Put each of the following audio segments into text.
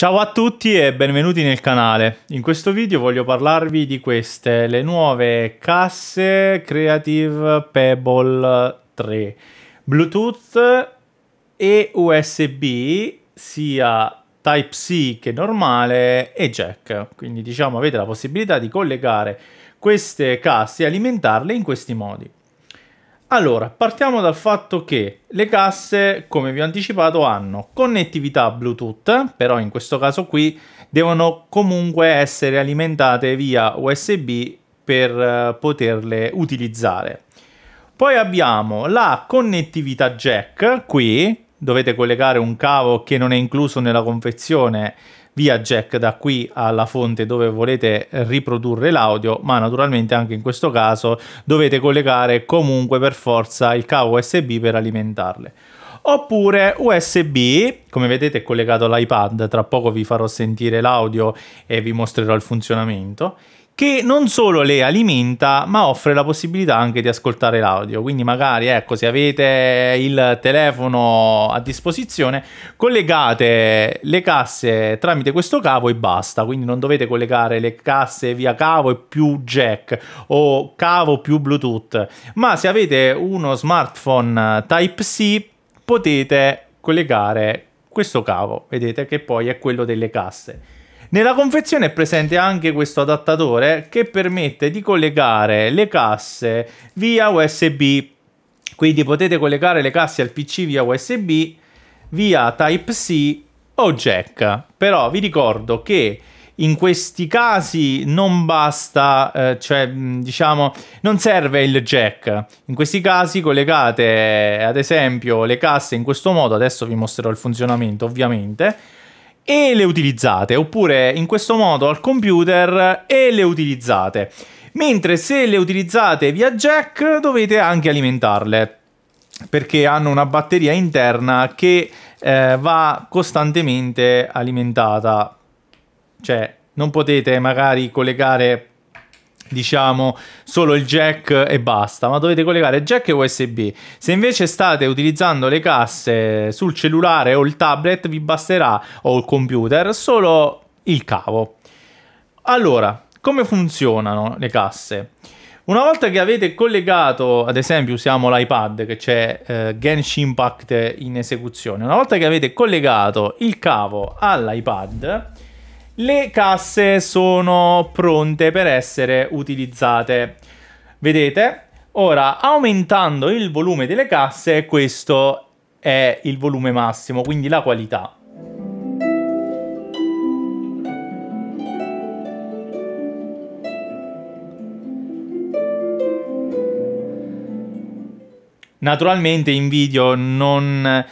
Ciao a tutti e benvenuti nel canale. In questo video voglio parlarvi di queste, le nuove casse Creative Pebble 3, Bluetooth e USB, sia Type-C che normale e jack. Quindi diciamo avete la possibilità di collegare queste casse e alimentarle in questi modi. Allora, partiamo dal fatto che le casse, come vi ho anticipato, hanno connettività Bluetooth, però in questo caso qui devono comunque essere alimentate via USB per eh, poterle utilizzare. Poi abbiamo la connettività jack qui dovete collegare un cavo che non è incluso nella confezione via jack da qui alla fonte dove volete riprodurre l'audio, ma naturalmente anche in questo caso dovete collegare comunque per forza il cavo USB per alimentarle. Oppure USB, come vedete è collegato all'iPad, tra poco vi farò sentire l'audio e vi mostrerò il funzionamento che non solo le alimenta, ma offre la possibilità anche di ascoltare l'audio. Quindi magari, ecco, se avete il telefono a disposizione, collegate le casse tramite questo cavo e basta. Quindi non dovete collegare le casse via cavo e più jack o cavo più Bluetooth. Ma se avete uno smartphone Type-C, potete collegare questo cavo, vedete che poi è quello delle casse. Nella confezione è presente anche questo adattatore che permette di collegare le casse via USB. Quindi potete collegare le casse al PC via USB, via Type-C o jack. Però vi ricordo che in questi casi non basta, eh, cioè diciamo, non serve il jack. In questi casi collegate eh, ad esempio le casse in questo modo, adesso vi mostrerò il funzionamento ovviamente e le utilizzate, oppure in questo modo al computer e le utilizzate. Mentre se le utilizzate via jack dovete anche alimentarle perché hanno una batteria interna che eh, va costantemente alimentata. Cioè, non potete magari collegare diciamo solo il jack e basta, ma dovete collegare jack e USB. Se invece state utilizzando le casse sul cellulare o il tablet, vi basterà o il computer solo il cavo. Allora, come funzionano le casse? Una volta che avete collegato, ad esempio usiamo l'iPad che c'è eh, Genshin Impact in esecuzione, una volta che avete collegato il cavo all'iPad, le casse sono pronte per essere utilizzate. Vedete? Ora, aumentando il volume delle casse, questo è il volume massimo, quindi la qualità. Naturalmente in video non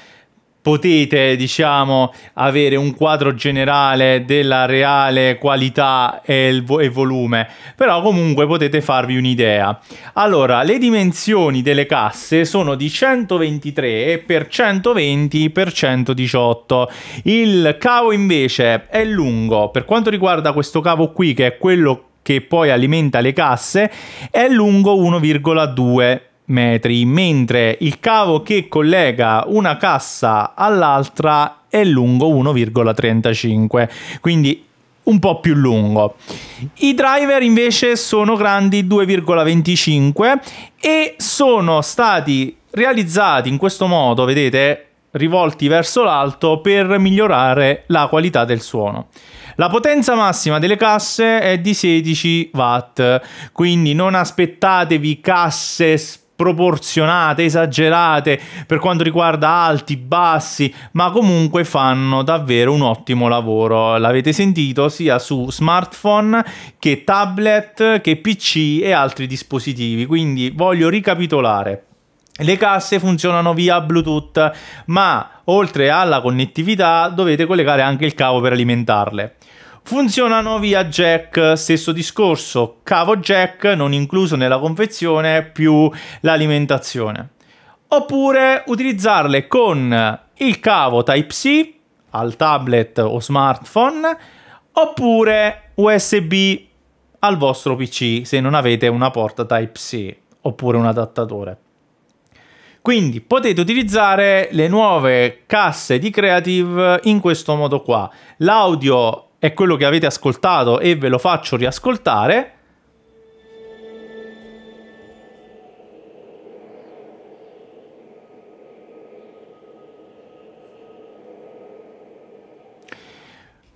potete diciamo avere un quadro generale della reale qualità e, vo- e volume però comunque potete farvi un'idea allora le dimensioni delle casse sono di 123 x 120 x 118 il cavo invece è lungo per quanto riguarda questo cavo qui che è quello che poi alimenta le casse è lungo 1,2 metri, mentre il cavo che collega una cassa all'altra è lungo 1,35, quindi un po' più lungo. I driver invece sono grandi 2,25 e sono stati realizzati in questo modo, vedete, rivolti verso l'alto per migliorare la qualità del suono. La potenza massima delle casse è di 16 watt, quindi non aspettatevi casse spesse sproporzionate, esagerate per quanto riguarda alti, bassi, ma comunque fanno davvero un ottimo lavoro. L'avete sentito sia su smartphone che tablet, che PC e altri dispositivi. Quindi voglio ricapitolare. Le casse funzionano via Bluetooth, ma oltre alla connettività dovete collegare anche il cavo per alimentarle. Funzionano via jack, stesso discorso, cavo jack non incluso nella confezione più l'alimentazione. Oppure utilizzarle con il cavo Type-C al tablet o smartphone oppure USB al vostro PC se non avete una porta Type-C oppure un adattatore. Quindi potete utilizzare le nuove casse di Creative in questo modo qua. L'audio è quello che avete ascoltato e ve lo faccio riascoltare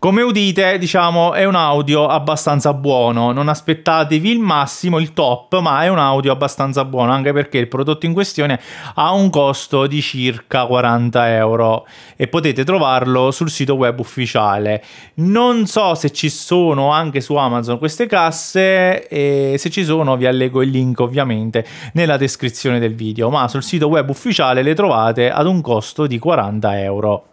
Come udite, diciamo, è un audio abbastanza buono, non aspettatevi il massimo, il top, ma è un audio abbastanza buono, anche perché il prodotto in questione ha un costo di circa 40 euro e potete trovarlo sul sito web ufficiale. Non so se ci sono anche su Amazon queste casse e se ci sono vi allego il link ovviamente nella descrizione del video, ma sul sito web ufficiale le trovate ad un costo di 40 euro.